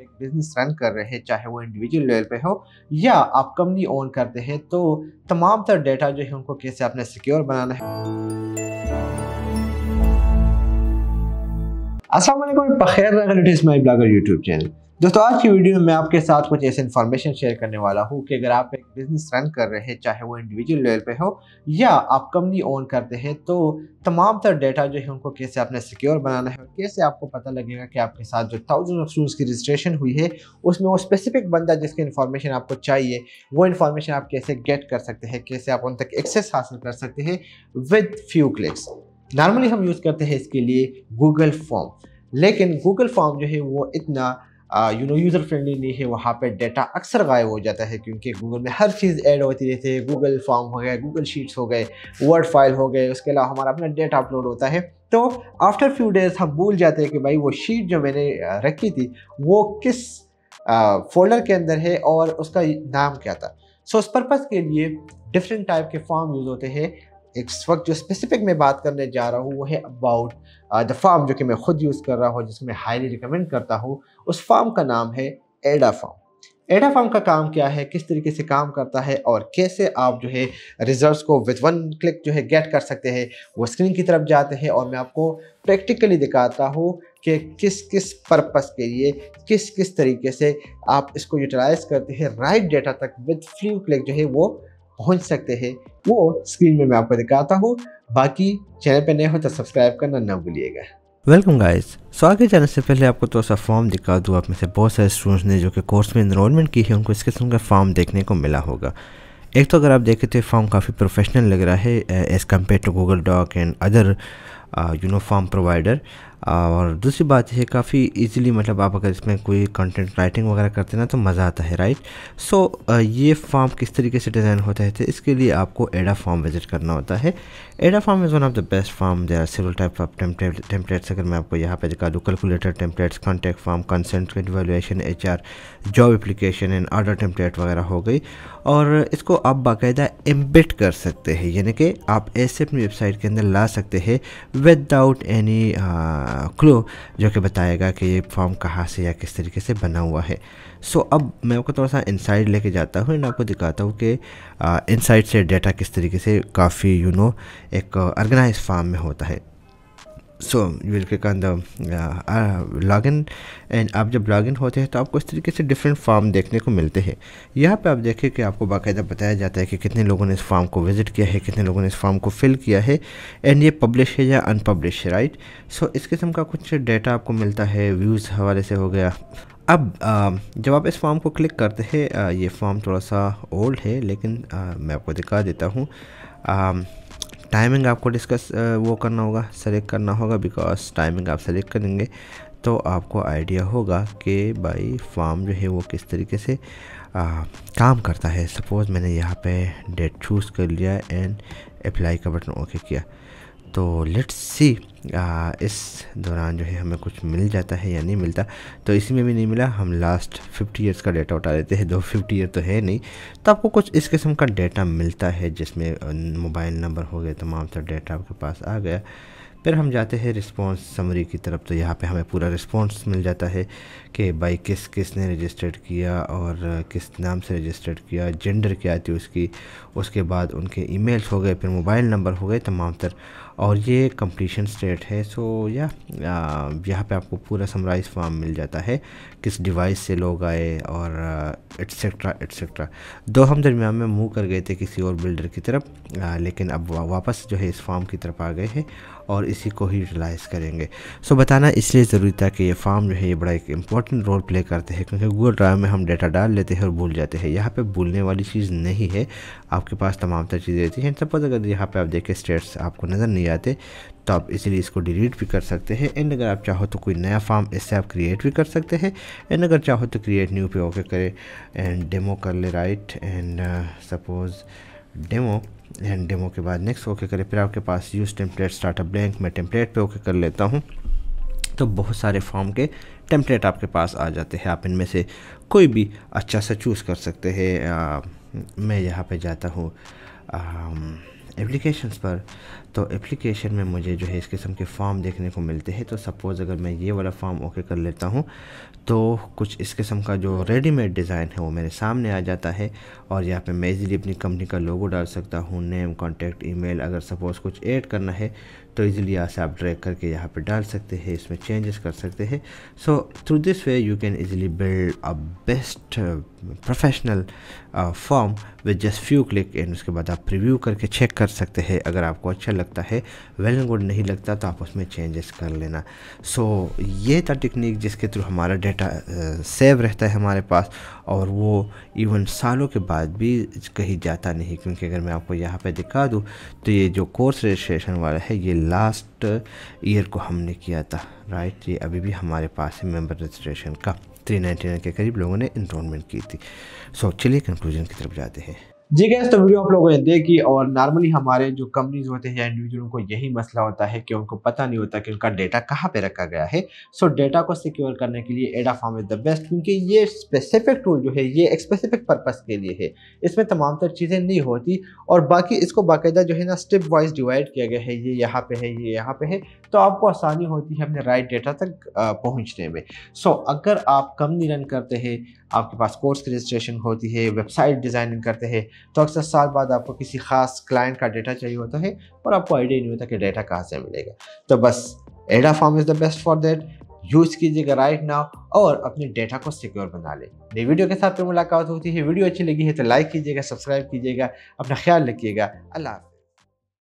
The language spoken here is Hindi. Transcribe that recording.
एक बिजनेस रन कर रहे हैं चाहे वो इंडिविजुअल लेवल पे हो या आप कंपनी ओन करते हैं तो तमाम तर डेटा जो है उनको कैसे आपने सिक्योर बनाना है असल पखेर यूट्यूब चैनल दोस्तों आज की वीडियो में मैं आपके साथ कुछ ऐसे इन्फॉर्मेशन शेयर करने वाला हूँ कि अगर आप एक बिजनेस रन कर रहे हैं चाहे वो इंडिविजुअल लेवल पे हो या आप कंपनी ओन करते हैं तो तमाम तर डेटा जो है उनको कैसे आपने सिक्योर बनाना है और कैसे आपको पता लगेगा कि आपके साथ जो थाउजेंड ऑफ स्टूडेंट्स की रजिस्ट्रेशन हुई है उसमें वो स्पेसिफिक बंदा जिसकी इन्फॉर्मेशन आपको चाहिए वो इन्फॉर्मेशन आप कैसे गेट कर सकते हैं कैसे आप उन तक एक्सेस हासिल कर सकते हैं विद फ्यू क्लिक्स नॉर्मली हम यूज़ करते हैं इसके लिए गूगल फॉर्म लेकिन गूगल फॉर्म जो है वो इतना यू नो यूज़र फ्रेंडली नहीं है वहाँ पे डेटा अक्सर गायब हो जाता है क्योंकि गूगल में हर चीज़ ऐड होती रहती है गूगल फॉर्म हो गए गूगल शीट्स हो गए वर्ड फाइल हो गए उसके अलावा हमारा अपना डेटा अपलोड होता है तो आफ्टर फ्यू डेज हम भूल जाते हैं कि भाई वो शीट जो मैंने रखी थी वो किस फोल्डर के अंदर है और उसका नाम क्या था सो so, उस पर्पज़ के लिए डिफरेंट टाइप के फॉर्म यूज़ होते हैं इस वक्त जो स्पेसिफिक मैं बात करने जा रहा हूँ वो है अबाउट द फार्म जो कि मैं खुद यूज़ कर रहा हूँ जिसको मैं हाईली रिकमेंड करता हूँ उस फार्म का नाम है एडा फार्म एडा फार्म का काम क्या है किस तरीके से काम करता है और कैसे आप जो है रिजल्ट को विद वन क्लिक जो है गेट कर सकते हैं वो स्क्रीन की तरफ जाते हैं और मैं आपको प्रैक्टिकली दिखाता हूँ कि किस किस पर्पस के लिए किस किस तरीके से आप इसको यूटिलाइज करते हैं राइट डेटा तक विद फ्लू क्लिक जो है वो पहुंच सकते हैं वो स्क्रीन में मैं आपको दिखाता हूँ बाकी चैनल पर नए हो तो सब्सक्राइब करना ना भूलिएगा वेलकम गाइस स्वागत जाने से पहले आपको थोड़ा तो सा फॉर्म दिखा दूँ आप में से बहुत सारे स्टूडेंट्स ने जो कि कोर्स में इनरोलमेंट की है उनको इस किस्म का फॉर्म देखने को मिला होगा एक तो अगर आप देखें तो फॉर्म काफ़ी प्रोफेशनल लग रहा है as compare to Google doc and other uniform provider और दूसरी बात यह है काफ़ी इजीली मतलब आप अगर इसमें कोई कंटेंट राइटिंग वगैरह करते ना तो मज़ा आता है राइट सो so, ये फॉर्म किस तरीके से डिज़ाइन होता है तो इसके लिए आपको एडा फॉर्म विजिट करना होता है Ada form is one of the best form there several type of templates अगर मैं आपको यहाँ पे दिखा दूँ calculator templates contact form concentrate valuation H job application and order template वगैरह हो गई और इसको आप बाकायदा एम्बिट कर सकते हैं यानी कि आप ऐसे अपनी वेबसाइट के अंदर ला सकते हैं विदाउट एनी क्लू जो कि बताएगा कि ये फॉर्म कहाँ से या किस तरीके से बना हुआ है सो so, अब मैं आपको थोड़ा सा इनसाइड लेके जाता हूँ एंड आपको दिखाता हूँ कि इनसाइड uh, से डेटा किस तरीके से काफ़ी यू नो एक ऑर्गेनाइज uh, फार्म में होता है so you will click on the login and आप जब इन होते हैं तो आपको इस तरीके से डिफरेंट फॉर्म देखने को मिलते हैं यहाँ पे आप देखें कि आपको बाकायदा बताया जाता है कि कितने लोगों ने इस फॉर्म को विज़िट किया है कितने लोगों ने इस फॉर्म को फिल किया है एंड ये पब्लिश है या अनपब्लिश है राइट सो so, इस किस्म का कुछ डेटा आपको मिलता है व्यूज़ हवाले से हो गया अब जब आप इस फॉर्म को क्लिक करते हैं ये फॉर्म थोड़ा सा ओल्ड है लेकिन मैं आपको दिखा देता हूँ टाइमिंग आपको डिस्कस वो करना होगा सेलेक्ट करना होगा बिकॉज टाइमिंग आप सेलेक्ट करेंगे तो आपको आइडिया होगा कि भाई फार्म जो है वो किस तरीके से आ, काम करता है सपोज़ मैंने यहाँ पे डेट चूज़ कर लिया एंड अप्लाई का बटन ओके किया तो लेट्स सी आ, इस दौरान जो है हमें कुछ मिल जाता है या नहीं मिलता तो इसी में भी नहीं मिला हम लास्ट फिफ्टी ईयर्स का डेटा उठा लेते हैं दो फिफ्टी ईयर तो है नहीं तो आपको कुछ इस किस्म का डेटा मिलता है जिसमें मोबाइल नंबर हो गया तमाम सा डेटा आपके पास आ गया फिर हम जाते हैं रिस्पांस समरी की तरफ तो यहाँ पे हमें पूरा रिस्पांस मिल जाता है कि भाई किस किस ने रजिस्टर्ड किया और किस नाम से रजिस्टर्ड किया जेंडर क्या थी उसकी उसके बाद उनके ईमेल्स हो गए फिर मोबाइल नंबर हो गए तमाम तर और ये कंप्लीशन स्टेट है सो या यहाँ पे आपको पूरा समराइज फॉर्म मिल जाता है किस डिवाइस से लोग आए और एट्सट्रा एट्सट्रा दो हम दरमियान में मूव कर गए थे किसी और बिल्डर की तरफ आ, लेकिन अब वापस जो है इस फॉर्म की तरफ आ गए हैं और इसी को ही यूटिलाइज़ करेंगे सो बताना इसलिए ज़रूरी था कि ये फॉर्म जो है ये बड़ा एक इंपॉर्टेंट रोल प्ले करते हैं क्योंकि गूगल ड्राइव में हम डेटा डाल लेते हैं और भूल जाते हैं यहाँ पर भूलने वाली चीज़ नहीं है आपके पास तमाम तर चीज़ें रहती हैं सपोज अगर यहाँ पर आप देखें स्टेट्स आपको नज़र नहीं आते तो आप इसीलिए इसको डिलीट भी कर सकते हैं एंड अगर आप चाहो तो कोई नया फॉर्म इससे आप क्रिएट भी कर सकते हैं एंड अगर चाहो तो क्रिएट न्यू पे ओके करें एंड डेमो कर ले right and suppose demo and demo के बाद नेक्स्ट ओके करें फिर आपके पास यूज़ टेम्पलेट स्टार्टअप ब्लैंक मैं टेम्पलेट पे ओके कर लेता हूँ तो बहुत सारे फॉर्म के टेम्पलेट आपके पास आ जाते हैं आप इनमें से कोई भी अच्छा सा चूज़ कर सकते हैं uh, मैं यहाँ पर जाता हूँ um, एप्लीकेशंस पर तो एप्लीकेशन में मुझे जो है इस किस्म के फॉर्म देखने को मिलते हैं तो सपोज़ अगर मैं ये वाला फॉर्म ओके कर लेता हूँ तो कुछ इस किस्म का जो रेडीमेड डिज़ाइन है वो मेरे सामने आ जाता है और यहाँ पे मैं इजीली अपनी कंपनी का लोगो डाल सकता हूँ नेम कॉन्टैक्ट ई अगर सपोज़ कुछ ऐड करना है तो ईजिली यहाँ से आप ड्रैग करके यहाँ पे डाल सकते हैं इसमें चेंजेस कर सकते हैं so through this way you can easily build a best professional form with just few click and उसके बाद आप प्रिव्यू करके चेक कर सकते हैं अगर आपको अच्छा लगता है वेल एंड गुड नहीं लगता तो आप उसमें चेंजेस कर लेना सो so, ये था टेक्निक जिसके थ्रू हमारा डेटा सेव uh, रहता है हमारे पास और वो इवन सालों के बाद भी कहीं जाता नहीं क्योंकि अगर मैं आपको यहाँ पर दिखा दूँ तो ये जो कोर्स रजिस्ट्रेशन वाला है ये लास्ट ईयर को हमने किया था राइट ये अभी भी हमारे पास है मेंबर रजिस्ट्रेशन का थ्री नाइन्टी नाइन के करीब लोगों ने इनरोलमेंट की थी सो so, चलिए कंक्लूजन की तरफ जाते हैं जी गैस तो वीडियो आप लोगों ने देखी और नॉर्मली हमारे जो कंपनीज होते हैं इंडिविजुअल को यही मसला होता है कि उनको पता नहीं होता कि उनका डेटा कहाँ पे रखा गया है सो so, डेटा को सिक्योर करने के लिए एडा फॉर्म इज द बेस्ट क्योंकि ये स्पेसिफिक टूल जो है ये एक स्पेसिफिक पर्पज़ के लिए है इसमें तमाम तर चीज़ें नहीं होती और बाकी इसको बाकायदा जो है ना स्टेप वाइज डिवाइड किया गया है ये यहाँ पर है ये यहाँ पर है तो आपको आसानी होती है अपने राइट डेटा तक पहुँचने में सो so, अगर आप कंपनी रन करते हैं आपके पास कोर्स की रजिस्ट्रेशन होती है वेबसाइट डिज़ाइनिंग करते हैं तो अक्सर साल बाद आपको किसी खास क्लाइंट का डेटा चाहिए होता है और आपको आइडिया नहीं होता कि डेटा कहाँ से मिलेगा तो बस Ada form is the best for that use कीजिएगा राइट नाउ और अपने डेटा को सिक्योर बना लें नई वीडियो के साथ पे मुलाकात होती है वीडियो अच्छी लगी है तो लाइक कीजिएगा सब्सक्राइब कीजिएगा अपना ख्याल रखिएगा अल्लाह